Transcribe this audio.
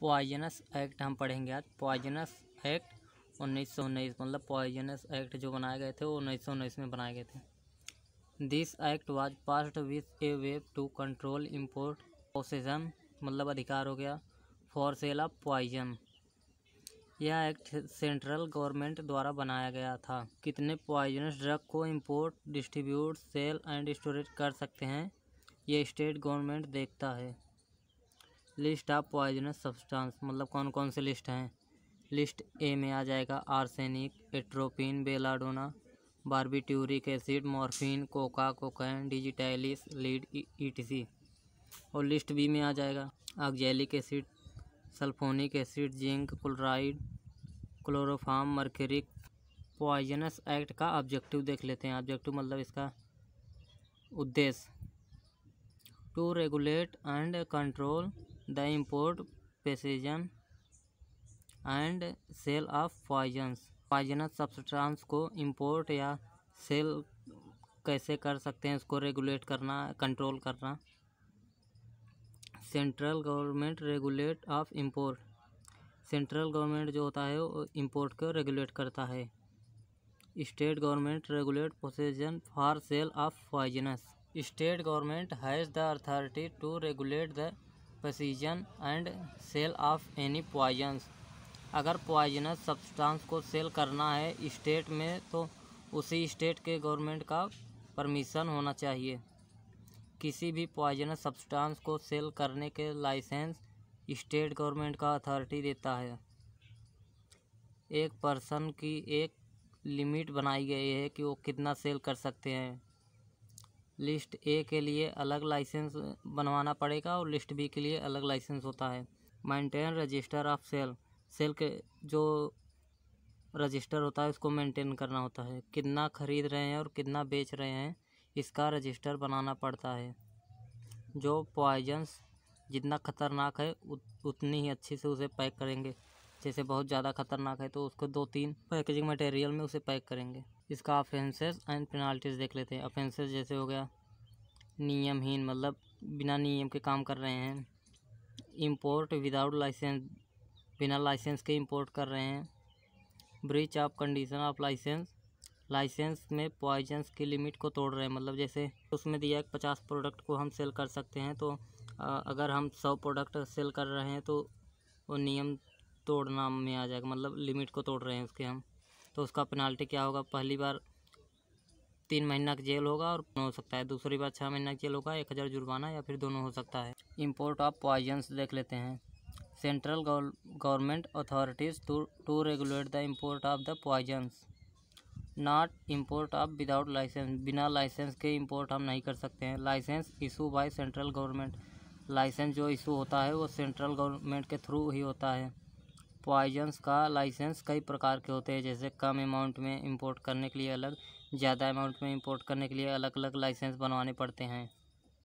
poisonous act हम पढ़ेंगे आज पॉइजनस एक्ट उन्नीस सौ उन्नीस मतलब पॉइजनस एक्ट जो बनाए गए थे वो उन्नीस सौ उन्नीस में बनाए गए थे this act was pass with a web to control import oxygen मतलब अधिकार हो गया फॉर सेल ऑफ पॉइजन यह एक्ट सेंट्रल गवर्नमेंट द्वारा बनाया गया था कितने पॉइजनस ड्रग को import distribute sale and storage कर सकते हैं ये स्टेट गवर्नमेंट देखता है लिस्ट ऑफ पॉइजनस सब्सटेंस मतलब कौन कौन से लिस्ट हैं लिस्ट ए में आ जाएगा arsenic atropine belladonna barbituric acid morphine coca cocaine digitalis lead ETC और लिस्ट बी में आ जाएगा oxalic acid sulphonic acid zinc chloride chloroform mercuric poisonous act का ऑब्जेक्टिव देख लेते हैं ऑब्जेक्टिव मतलब इसका उद्देश्य to regulate and control the import possession and sale of poisons poisonous substance को इम्पोर्ट या सेल कैसे कर सकते हैं उसको रेगुलेट करना कंट्रोल करना central government regulate of import central government जो होता है वो इम्पोर्ट को रेगुलेट करता है state government regulate possession for sale of poisonous state government has the authority to regulate the possession and sale of any poisons अगर poisonous substance को sale करना है स्टेट में तो उसी स्टेट के गवर्नमेंट का परमिशन होना चाहिए किसी भी पॉइजनस सब्सटेंस को सेल करने के लाइसेंस स्टेट गवर्नमेंट का अथॉरिटी देता है एक पर्सन की एक लिमिट बनाई गई है कि वो कितना सेल कर सकते हैं लिस्ट ए के लिए अलग लाइसेंस बनवाना पड़ेगा और लिस्ट बी के लिए अलग लाइसेंस होता है maintain register of sale sale के जो रजिस्टर होता है उसको मेंटेन करना होता है कितना ख़रीद रहे हैं और कितना बेच रहे हैं इसका रजिस्टर बनाना पड़ता है जो पॉइजन्स जितना ख़तरनाक है उत, उतनी ही अच्छे से उसे पैक करेंगे जैसे बहुत ज़्यादा ख़तरनाक है तो उसको दो तीन पैकेजिंग मटेरियल में उसे पैक करेंगे इसका ऑफेंसेस एंड पेनाल्टीज देख लेते हैं ऑफेंसेस जैसे हो गया नियमहीन मतलब बिना नियम के काम कर रहे हैं इंपोर्ट विदाउट लाइसेंस बिना लाइसेंस के इंपोर्ट कर रहे हैं breach of condition of licence licence में पॉइजन्स की लिमिट को तोड़ रहे हैं मतलब जैसे उसमें दिया है पचास प्रोडक्ट को हम सेल कर सकते हैं तो अगर हम सौ प्रोडक्ट सेल कर रहे हैं तो वो नियम तोड़ना में आ जाएगा मतलब लिमिट को तोड़ रहे हैं उसके हम तो उसका पेनाल्टी क्या होगा पहली बार तीन महीना का जेल होगा और हो सकता है दूसरी बार छः महीना का जेल होगा एक हज़ार जुर्माना या फिर दोनों हो सकता है इम्पोर्ट ऑफ पॉइजन्स देख लेते हैं central government authorities to to regulate the import of the poisons not import of without licence बिना लाइसेंस के इम्पोर्ट हम नहीं कर सकते हैं licence issue by central government licence जो इशू होता है वो सेंट्रल गवर्नमेंट के थ्रू ही होता है पॉइजन्स का लाइसेंस कई प्रकार के होते हैं जैसे कम अमाउंट में इंपोर्ट करने के लिए अलग ज़्यादा अमाउंट में इंपोर्ट करने के लिए अलग अलग लाइसेंस बनवाने पड़ते हैं